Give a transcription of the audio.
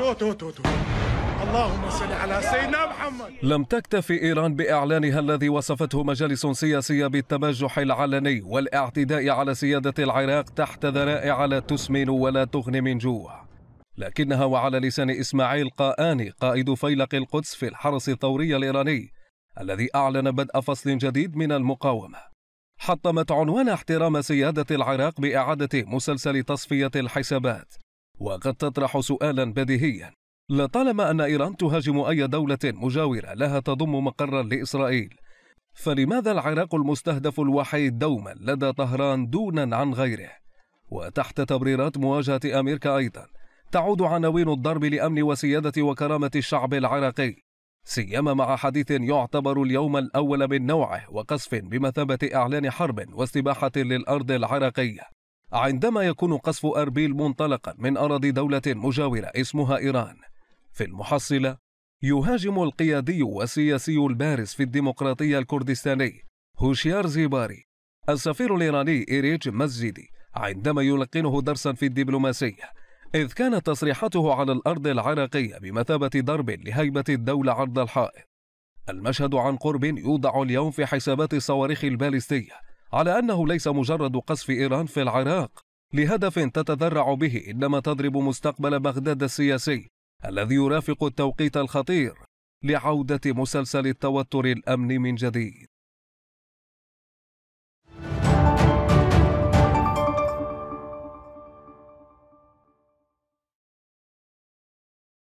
تو تو تو تو اللهم صل على سيدنا محمد لم تكتف إيران بإعلانها الذي وصفته مجالس سياسية بالتبجح العلني والاعتداء على سيادة العراق تحت ذرائع لا تسمن ولا تغني من جوع لكنها وعلى لسان إسماعيل قاآني قائد فيلق القدس في الحرس الثوري الإيراني الذي أعلن بدء فصل جديد من المقاومة حطمت عنوان احترام سيادة العراق بإعادة مسلسل تصفية الحسابات وقد تطرح سؤالا بديهيا لطالما أن إيران تهاجم أي دولة مجاورة لها تضم مقرا لإسرائيل فلماذا العراق المستهدف الوحيد دوما لدى طهران دونا عن غيره وتحت تبريرات مواجهة أمريكا أيضا تعود عناوين الضرب لأمن وسيادة وكرامة الشعب العراقي سيما مع حديث يعتبر اليوم الأول من نوعه وقصف بمثابة إعلان حرب واستباحة للأرض العراقية عندما يكون قصف أربيل منطلقا من أراضي دولة مجاورة اسمها إيران في المحصلة يهاجم القيادي والسياسي البارز في الديمقراطية الكردستاني هوشيار زيباري السفير الإيراني إيريج مزيدي عندما يلقنه درسا في الدبلوماسية إذ كانت تصريحاته على الأرض العراقية بمثابة ضرب لهيبة الدولة عرض الحائط المشهد عن قرب يوضع اليوم في حسابات الصواريخ الباليستيه على أنه ليس مجرد قصف إيران في العراق لهدف تتذرع به إنما تضرب مستقبل بغداد السياسي الذي يرافق التوقيت الخطير لعودة مسلسل التوتر الأمني من جديد